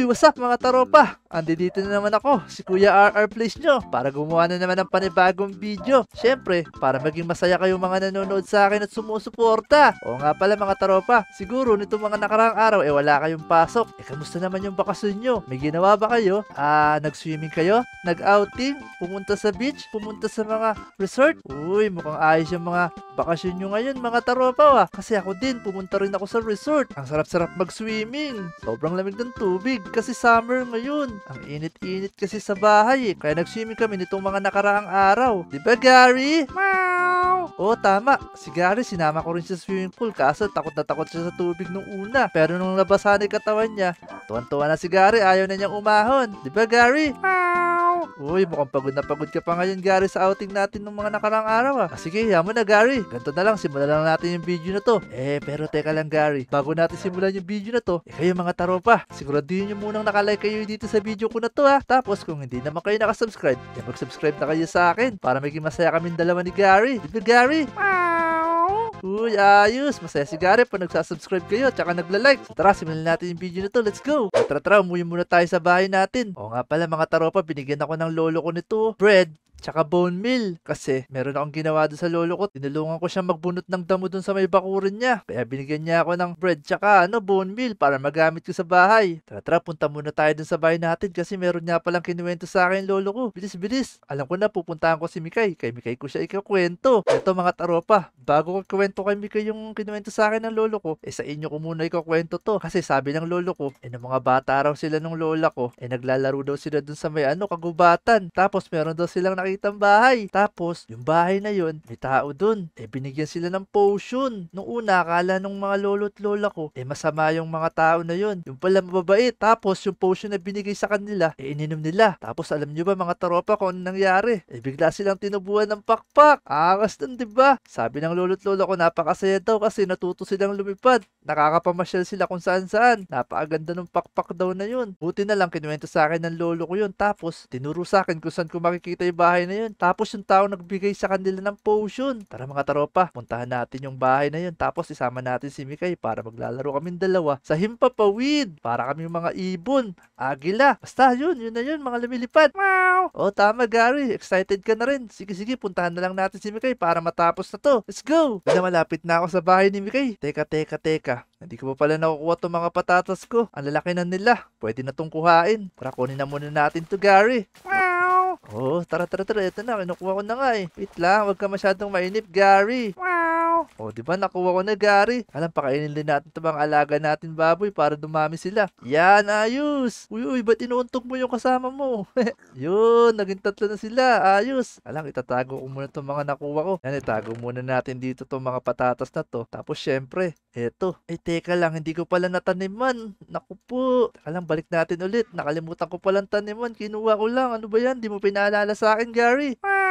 Uy, what's up mga taropa? Andito na naman ako, si Kuya RR Place nyo, para gumawa na naman ng panibagong video. Siyempre, para maging masaya kayong mga nanonood sa akin at sumusuporta. O nga pala mga taropa, siguro nitong mga nakaraang araw eh wala kayong pasok. Eh kamusta naman yung bakasyon nyo? May ginawa ba kayo? Ah, nag-swimming kayo? Nag-outing? Pumunta sa beach? Pumunta sa mga resort? Uy, mukhang ayos yung mga bakasyon nyo ngayon mga taropa ah. Kasi ako din, pumunta rin ako sa resort. Ang sarap-sarap mag-swimming. Sobrang lamig ng tubig kasi summer ngayon. Ang init-init kasi sa bahay eh. Kaya nag-swimming kami nitong mga nakaraang araw. Di ba Gary? Meow! Oo, oh, tama. Si Gary, sinama ko rin sa swimming pool kaso takot na takot siya sa tubig nung una. Pero nung labasan yung katawan niya, tuwan-tuwa na si Gary. Ayaw na niyang umahon. Di ba Gary? Meow! ako. Uy, mukhang pagod na pagod ka pa ngayon, Gary, sa outing natin ng mga nakarang araw ah. ah sige, yaman na, Gary. Ganto na lang, simulan lang natin yung video na to. Eh, pero teka lang, Gary. Bago natin simulan yung video na to, eh kayo mga taropa, siguraduhin nyo munang nakalike kayo dito sa video ko na to ha. Ah. Tapos kung hindi naman kayo nakasubscribe, eh mag-subscribe na kayo sa akin para maging masaya kaming dalawa ni Gary. Diba, Gary? Ah! Uy, ayos! Masaya si Gary pa nagsasubscribe kayo at saka nagla-like. So, tara, simulan natin yung video na to. Let's go! tara, tara, umuwi muna tayo sa bahay natin. O nga pala mga taropa, binigyan ako ng lolo ko nito. Bread, Tsaka bone meal. Kasi meron akong ginawa doon sa lolo ko. Tinulungan ko siya magbunot ng damo doon sa may bakuran niya. Kaya binigyan niya ako ng bread tsaka ano, bone meal para magamit ko sa bahay. Tara tara, punta muna tayo doon sa bahay natin kasi meron niya palang kinuwento sa akin lolo ko. Bilis bilis. Alam ko na pupuntahan ko si Mikay. Kay Mikay ko siya ikakwento. Ito mga taropa, bago ko kwento kay Mikay yung kinuwento sa akin ng lolo ko, eh sa inyo ko muna ikakwento to. Kasi sabi ng lolo ko, eh ng mga bata raw sila nung lola ko, eh naglalaro daw sila doon sa may ano, kagubatan. Tapos meron daw silang nakikita nakitang bahay. Tapos, yung bahay na yun, may tao dun. Eh, binigyan sila ng potion. Nung una, akala nung mga lolo't lola ko, eh, masama yung mga tao na yun. Yung pala mababait. Tapos, yung potion na binigay sa kanila, eh, ininom nila. Tapos, alam nyo ba mga tropa kung ano nangyari? Eh, bigla silang tinubuan ng pakpak. Angas nun, ba Sabi ng lolo't lola ko, napakasaya daw kasi natuto silang lumipad. Nakakapamasyal sila kung saan saan. Napakaganda ng pakpak daw na yun. Buti na lang kinuwento sa akin ng lolo ko yun. Tapos, tinuro sa akin kung saan ko makikita yung bahay bahay na yun. Tapos yung tao nagbigay sa kanila ng potion. Tara mga taropa, puntahan natin yung bahay na yun. Tapos isama natin si Mikay para maglalaro kaming dalawa sa himpapawid. Para kami mga ibon, agila. Basta yun, yun na yun mga lumilipad. Wow! O tama Gary, excited ka na rin. Sige sige, puntahan na lang natin si Mikay para matapos na to. Let's go! Na malapit na ako sa bahay ni Mikay. Teka, teka, teka. Hindi ko pa pala nakukuha itong mga patatas ko. Ang lalaki na nila. Pwede na itong kuhain. Tara, kunin na muna natin to Gary. Wow! Oh, tara tara tara. Ito na, kinukuha ko na nga eh. Wait lang, huwag ka masyadong mainip, Gary. Wow ako. O, di ba nakuha ko na, Gary? Alam, pakainin din natin ito mga alaga natin, baboy, para dumami sila. Yan, ayos! Uy, uy, ba't inuuntok mo yung kasama mo? Yun, naging tatlo na sila. Ayos! Alam, itatago ko muna itong mga nakuha ko. Yan, itago muna natin dito itong mga patatas na to. Tapos, syempre, eto. Ay, teka lang, hindi ko pala nataniman. Naku po. Teka balik natin ulit. Nakalimutan ko palang taniman. Kinuha ko lang. Ano ba yan? Di mo pinaalala sa akin, Gary? Ah!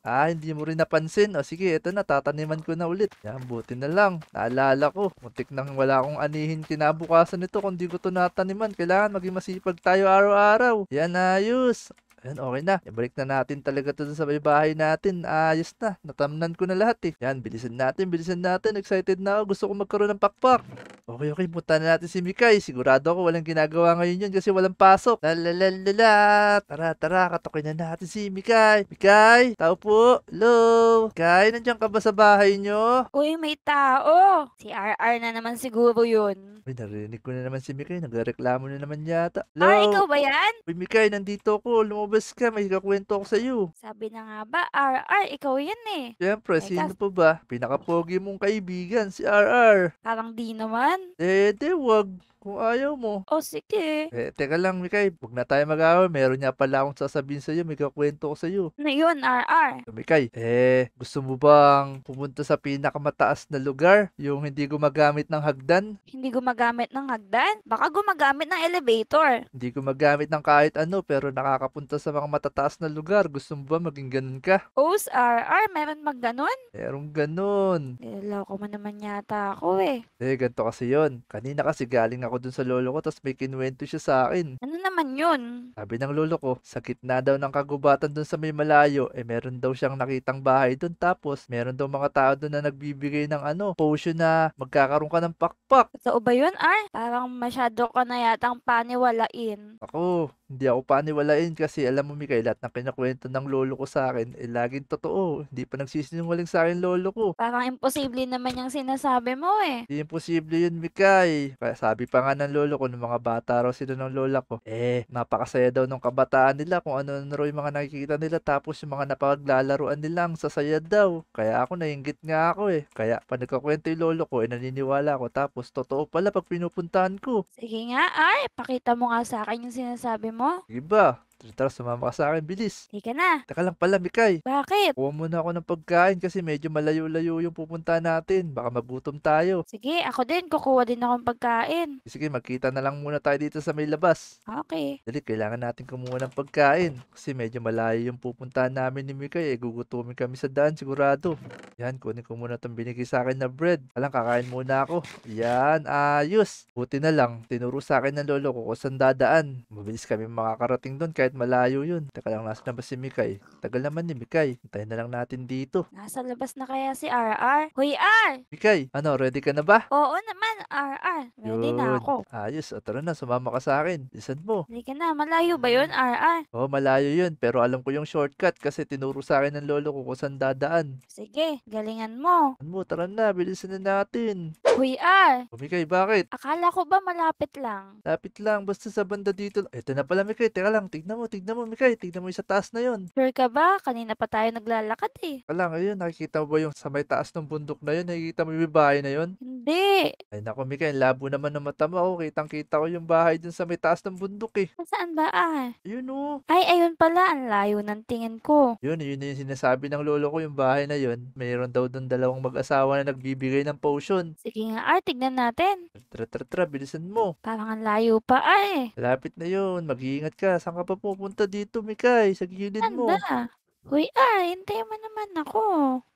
ko. Ah, hindi mo rin napansin. O sige, eto na, tataniman ko na ulit. Yan, buti na lang. Naalala ko, muntik nang wala akong anihin kinabukasan nito kung di ko to nataniman. Kailangan maging masipag tayo araw-araw. Yan, ayos. Ayan, okay na. Ibalik na natin talaga ito sa bahay natin. Ayos na. Natamnan ko na lahat eh. Yan, bilisan natin, bilisan natin. Excited na ako. Gusto ko magkaroon ng pakpak. Okay, okay, punta na natin si Mikay. Sigurado ako walang ginagawa ngayon yun kasi walang pasok. Lalalala, tara, tara, katokin na natin si Mikay. Mikay, tao po. Hello. Mikay, nandiyan ka ba sa bahay nyo? Uy, may tao. Si RR na naman siguro yun. Uy, narinig ko na naman si Mikay. Nagreklamo na naman yata. Hello. Ah, ikaw ba yan? Uy, Mikay, nandito ako. Lumabas ka. May kakwento ako sa'yo. Sabi na nga ba, RR, ikaw yan eh. Siyempre, Ay, sino po ba? Pinaka-pogi mong kaibigan, si RR. Parang di naman yan. Eh, di wag. Kung ayaw mo. O sige. Eh, teka lang, Mikay. Huwag na tayo mag-away. Meron niya pala akong sasabihin sa'yo. May kakwento ko sa'yo. Na yun, RR. So, Mikay, eh, gusto mo bang pumunta sa pinakamataas na lugar? Yung hindi gumagamit ng hagdan? Hindi gumagamit ng hagdan? Baka gumagamit ng elevator. Hindi gumagamit ng kahit ano, pero nakakapunta sa mga matataas na lugar. Gusto mo ba maging ganun ka? Os, RR, meron mag ganun? Meron ganun. Eh, ko mo naman yata ako eh. Eh, ganito kasi yun. Kanina kasi galing ako dun sa lolo ko tapos may kinuwento siya sa akin. Ano naman yun? Sabi ng lolo ko, sa gitna daw ng kagubatan dun sa may malayo, eh meron daw siyang nakitang bahay dun tapos meron daw mga tao dun na nagbibigay ng ano, potion na magkakaroon ka ng pakpak. Totoo ba yun, Ar? Parang masyado ka na yatang paniwalain. Ako, hindi ako paniwalain kasi alam mo Mikael, lahat ng kinakwento ng lolo ko sa akin, eh laging totoo. Hindi pa nagsisinungaling sa akin lolo ko. Parang imposible naman yung sinasabi mo eh. Hindi imposible yun yun, Mikay. Sabi pa nga ng lolo ko, nung mga bata raw sila ng lola ko, eh, napakasaya daw nung kabataan nila kung ano na raw yung mga nakikita nila tapos yung mga napaglalaruan nila ang sasaya daw. Kaya ako, nainggit nga ako eh. Kaya, pag nagkakwento yung lolo ko, eh, naniniwala ako. Tapos, totoo pala pag pinupuntahan ko. Sige nga, ay, pakita mo nga sa akin yung sinasabi mo. Iba, Tara, sumama ka sa akin, bilis. Hindi ka na. Teka lang pala, Mikay. Bakit? Kuha muna ako ng pagkain kasi medyo malayo-layo yung pupunta natin. Baka magutom tayo. Sige, ako din. Kukuha din ng pagkain. Eh, sige, magkita na lang muna tayo dito sa may labas. Okay. Dali, kailangan natin kumuha ng pagkain. Kasi medyo malayo yung pupunta namin ni Mikay. Eh, gugutumin kami sa daan, sigurado. Yan, kunin ko muna itong binigay sa akin na bread. Alang, kakain muna ako. Yan, ayos. Buti na lang, tinuro sa akin ng lolo ko kung saan dadaan. Mabilis kami makakarating doon kahit kahit malayo yun. Teka lang, nasa na si Mikay? Tagal naman ni Mikay. Hintayin na lang natin dito. Nasa labas na kaya si RR? Hoy R! Mikay, ano, ready ka na ba? Oo naman, RR. Ready na ako. Ayos, o tara na, sumama ka sa akin. Lisan mo. Hindi ka na, malayo ba yun, RR? Oh, malayo yun, pero alam ko yung shortcut kasi tinuro sa akin ng lolo ko kung saan dadaan. Sige, galingan mo. Ano mo, tara na, bilisan na natin. Hoy R! O Mikay, bakit? Akala ko ba malapit lang? Lapit lang, basta sa banda dito. Ito na pala Mikay, teka lang, tignan mo, tignan mo, Mikay, tignan mo yung sa taas na yon. Sure ka ba? Kanina pa tayo naglalakad eh. Wala ngayon, nakikita mo ba yung sa may taas ng bundok na yon? Nakikita mo yung bahay na yon? Hindi. Ay nako, Mikay, labo naman ng mata mo. Oh, kitang kita ko yung bahay dun sa may taas ng bundok eh. Ah, saan ba ah? Yun oh. Ay, ayun pala, ang layo ng tingin ko. Yun, yun na yung sinasabi ng lolo ko, yung bahay na yon. Mayroon daw dun dalawang mag-asawa na nagbibigay ng potion. Sige nga ah, tignan natin. Tra tra tra, bilisan mo. Parang ang layo pa ah eh. Lapit na yun, mag-iingat ka, saan ka pa pupunta dito, Mikay, sa gilid mo. Handa. Uy, ah, hintay mo naman ako.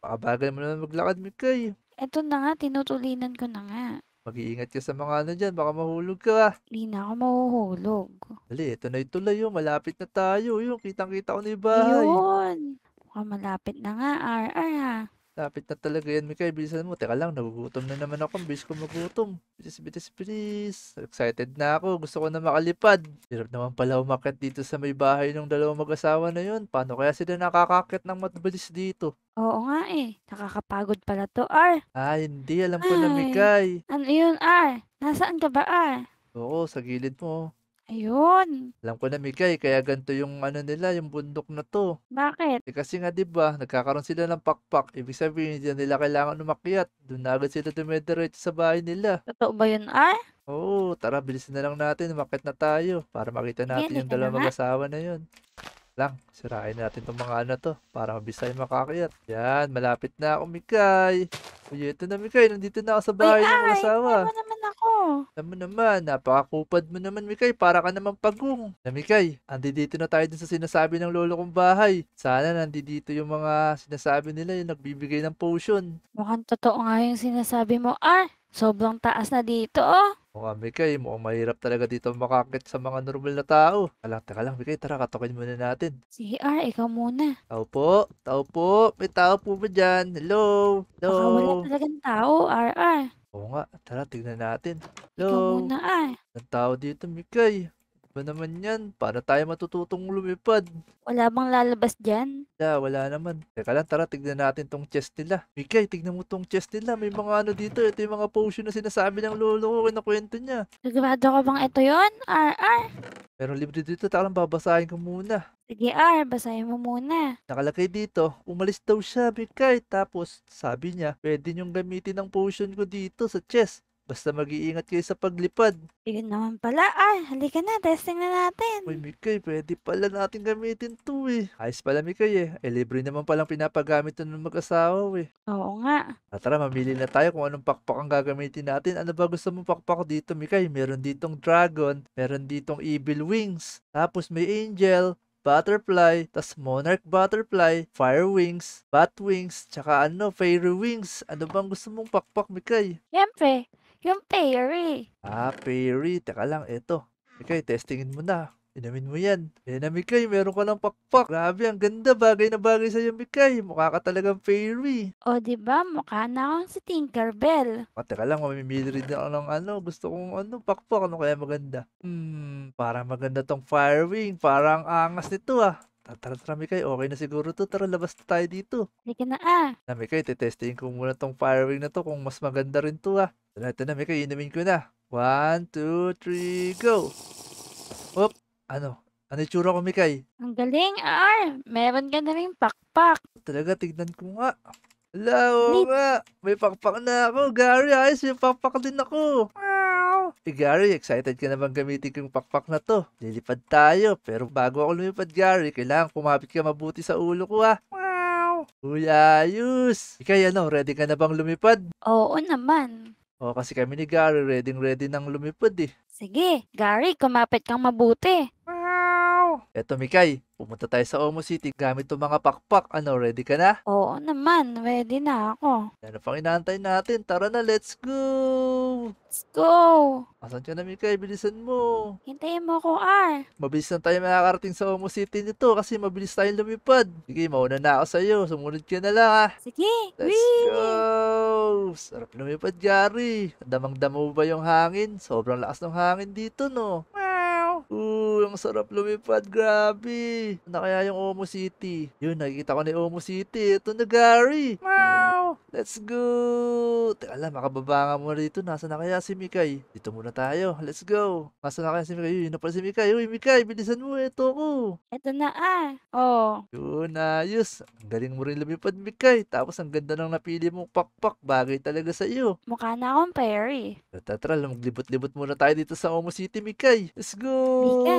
Pakabagal mo naman maglakad, Mikay. Ito na nga, tinutulinan ko na nga. Mag-iingat ka sa mga ano dyan, baka mahulog ka. Hindi na ako mahuhulog. Dali, ito na yung yun. Oh, malapit na tayo. Oh, yung kitang-kita ko na yung bahay. Yun. Mukhang malapit na nga, RR ha. Lapit na talaga yan, Mikay. Bilisan mo. Teka lang, nagugutom na naman ako. Bilis ko magutom. Bilis, bilis, bilis. Excited na ako. Gusto ko na makalipad. Hirap naman pala umakit dito sa may bahay ng dalawang mag-asawa na yun. Paano kaya sila nakakakit ng matbalis dito? Oo nga eh. Nakakapagod pala to, R. Ah, hindi. Alam ko na, Mikay. Ano yun, R? Nasaan ka ba, R? Oo, sa gilid mo. Ayun. Alam ko na Mikay, kaya ganito yung ano nila, yung bundok na to. Bakit? Eh, kasi nga 'di ba, nagkakaroon sila ng pakpak. Ibig sabihin hindi nila kailangan umakyat. Doon na agad sila dumediretso sa bahay nila. Totoo ba yun, ah? Oo, tara bilisan na lang natin, umakyat na tayo para makita natin Hindi, yung dalawang mag-asawa na yun. Lang, sirain natin tong mga ano to para mabilis tayo makakyat. Yan, malapit na ako Mikay. Uy, ito na Mikay, nandito na ako sa Uy, bahay ng ay! mga asawa. Ano Oo. Alam mo naman, napakakupad mo naman, Mikay. Para ka naman pagong. Na, Mikay, andi dito na tayo dun sa sinasabi ng lolo kong bahay. Sana nandito yung mga sinasabi nila yung nagbibigay ng potion. Mukhang totoo nga yung sinasabi mo. Ah, Sobrang taas na dito, oh. Oo nga, Mikay, mukhang mahirap talaga dito makakit sa mga normal na tao. Alang, teka lang, Mikay, tara, katokin muna natin. CR, ikaw muna. Tao po, tao po, may tao po ba dyan? Hello? Hello? Baka wala talagang tao, RR. Oo nga, tara, tignan natin. Hello? Ikaw muna, ah. Ang tao dito, Mikay ba naman yan? Para tayo matututong lumipad? Wala bang lalabas dyan? Wala, wala naman. Teka lang, tara, tignan natin tong chest nila. Mikay, tignan mo tong chest nila. May mga ano dito. Ito yung mga potion na sinasabi ng lolo ko kwento niya. Sigurado ka bang ito yon? RR? Meron libre dito. Taka lang, babasahin ko muna. Sige, R, basahin mo muna. Nakalagay dito, umalis daw siya, Mikay. Tapos, sabi niya, pwede niyong gamitin ang potion ko dito sa chest. Basta mag-iingat kayo sa paglipad. Yun naman pala. Ay, halika na. Testing na natin. Uy, Mikay, pwede pala natin gamitin to eh. Ayos pala, Mikay eh. Eh, libre naman palang pinapagamit to ng mag-asawa eh. Oo nga. Ah, tara, mamili na tayo kung anong pakpak ang gagamitin natin. Ano ba gusto mong pakpak dito, Mikay? Meron ditong dragon, meron ditong evil wings, tapos may angel, butterfly, tas monarch butterfly, fire wings, bat wings, tsaka ano, fairy wings. Ano bang gusto mong pakpak, Mikay? Siyempre, yung Pairy. Ah, Pairy. Teka lang, eto. Ikay, testingin mo na. Inamin mo yan. Yan na, Meron ka ng pakpak. Grabe, ang ganda. Bagay na bagay sa'yo, Mikay. Mukha ka talagang fairy. O, di ba? Mukha na akong si Tinkerbell. O, teka lang. Mamimili rin ako ng ano. Gusto kong ano, pakpak. Ano kaya maganda? Hmm, parang maganda tong firing. Parang angas nito ah. Ah, tara, tara, Mikay. Okay na siguro to. Tara, labas na tayo dito. Halika na ah. Na, ah, Mikay, titestingin ko muna tong firework na to kung mas maganda rin to ah. Tara, ito na, Mikay. Inumin ko na. One, two, three, go! Op! Ano? Ano itsura ko, Mikay? Ang galing, Ar! Meron ka na rin pakpak. Talaga, tignan ko nga. Hello, nga! May pakpak na ako. Gary, ayos. May pakpak din ako. Ah! Eh Gary, excited ka na bang gamitin yung pakpak na to? Lilipad tayo, pero bago ako lumipad Gary, kailangan kumapit ka mabuti sa ulo ko ha. Ah. Wow! Kuya Ayus! Ikay ano, ready ka na bang lumipad? Oo naman. O kasi kami ni Gary, ready ready nang lumipad eh. Sige, Gary, kumapit kang mabuti. Wow! Eto Mikay, pumunta tayo sa Omo City gamit tong mga pakpak. Ano, ready ka na? Oo naman, ready na ako. Ano pang inaantay natin? Tara na, let's go! Let's go! Asan ka na Mikay? Bilisan mo. Hintayin mo ko, R. Mabilis na tayo makakarating sa Omo City nito kasi mabilis tayong lumipad. Sige, mauna na ako sa'yo. Sumunod ka na lang ha. Ah. Sige, Let's Whee! go! Sarap lumipad, Gary. Damang-damo ba yung hangin? Sobrang lakas ng hangin dito, no? Ooh, ang sarap lumipad. Grabe. Ano kaya yung Omo City? Yun, nakikita ko na yung Omo City. Ito na, Gary. Meow. Let's go! Teka lang, makababa nga muna dito. Nasa na kaya si Mikay? Dito muna tayo. Let's go! Nasa na kaya si Mikay? Uy, yun na pala si Mikay. Uy, Mikay, bilisan mo. Ito ko. Ito na ah. Oo. Oh. Yun, ayos. Ang galing mo rin lumipad, Mikay. Tapos ang ganda ng napili mong pakpak. Bagay talaga sa iyo. Mukha na akong Perry. Tatral, maglibot-libot muna tayo dito sa Omo City, Mikay. Let's go! Mika.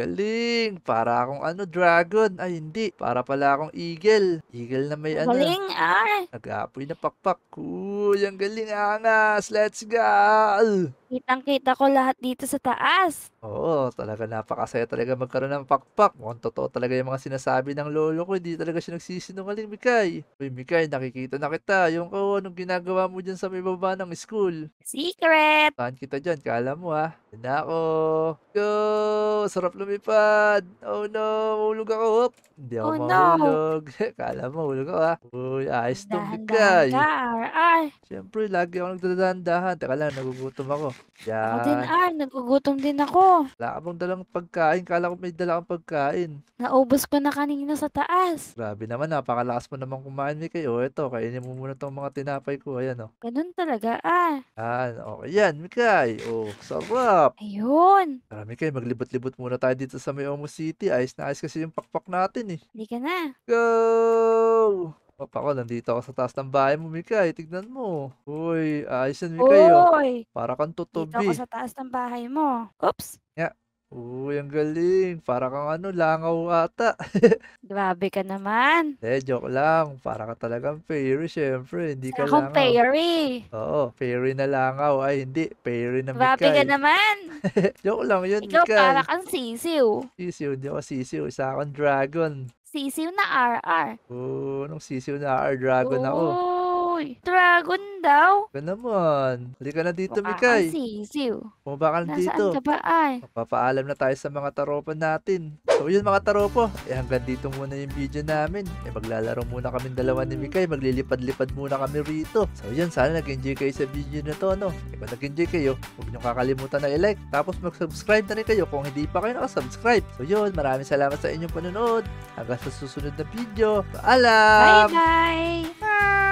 Galing! Para akong ano, dragon. Ay, hindi. Para pala akong eagle. Eagle na may ano. Galing ah! Nag Apoy na pakpak. Uy, ang galing angas. Let's go! Kitang-kita ko lahat dito sa taas. Oo, talaga napakasaya talaga magkaroon ng pakpak. Mukhang totoo talaga yung mga sinasabi ng lolo ko. Hindi talaga siya nagsisinungaling, Mikay. Uy, Mikay, nakikita na kita. Yung ko, anong ginagawa mo dyan sa ibaba ng school? Secret! Saan kita dyan? Kala mo ha? Ah. Yan na ako. Go! Sarap lumipad. Oh no, hulog ako. Hop. Hindi ako oh, mahulog. No. Kala mo, hulog ako ha? Ah. Uy, ayos to, Mikay. Dahan-dahan ka, Siyempre, lagi ako nagdadahan-dahan. Teka lang, nagugutom ako. Ako din, Ar. Nagugutom din ako. Wala ka bang dalang pagkain? Kala ko may dala kang pagkain. Naubos ko na kanina sa taas. Grabe naman, napakalakas mo naman kumain ni kayo. Ito, kainin mo muna tong mga tinapay ko. Ayan, oh. Ganun talaga, Ar. Yan, okay. Yan, Mikay. Oh, sarap. Ayun. Tara, Mikay, maglibot-libot muna tayo dito sa Mayomo City. Ayos na ayos kasi yung pakpak natin, eh. Hindi ka na. Go! Up ako, nandito ako sa taas ng bahay mo, Mikay. Tignan mo. Uy, ayos yan, Mikay. oh. Para kang tutubi. Dito ako sa taas ng bahay mo. Oops! Yeah. Uy, ang galing. Para kang ano, langaw ata. Grabe ka naman. Eh, joke lang. Para ka talagang fairy, syempre. Hindi ka Akong langaw. fairy. Oo, fairy na langaw. Ay, hindi. Fairy na Grabe Mikay. ka naman. joke lang yun, Ikaw Mikay. para kang sisiw. Sisiw, hindi ako sisiw. Isa akong dragon. Sisiw na RR. Oh, anong sisiw na RR Dragon na, oh. Uy, dragon daw? Ka naman. Halika na dito, Mukha Mikay. Mukha sisiw. Pumaba ka na Nasaan dito. Nasaan ka ba ay? Mapapaalam na tayo sa mga taropa natin. So yun mga taropo, eh hanggang dito muna yung video namin. Eh maglalaro muna kami dalawa ni Mikay. Maglilipad-lipad muna kami rito. So yun, sana nag-enjoy kayo sa video na to, no? Eh kung nag-enjoy kayo, huwag niyong kakalimutan na i-like. Tapos mag-subscribe na rin kayo kung hindi pa kayo nakasubscribe. So yun, maraming salamat sa inyong panonood. Hanggang sa susunod na video. Paalam! Bye-bye! Bye! -bye. Bye.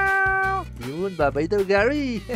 Yun, bye daw Gary!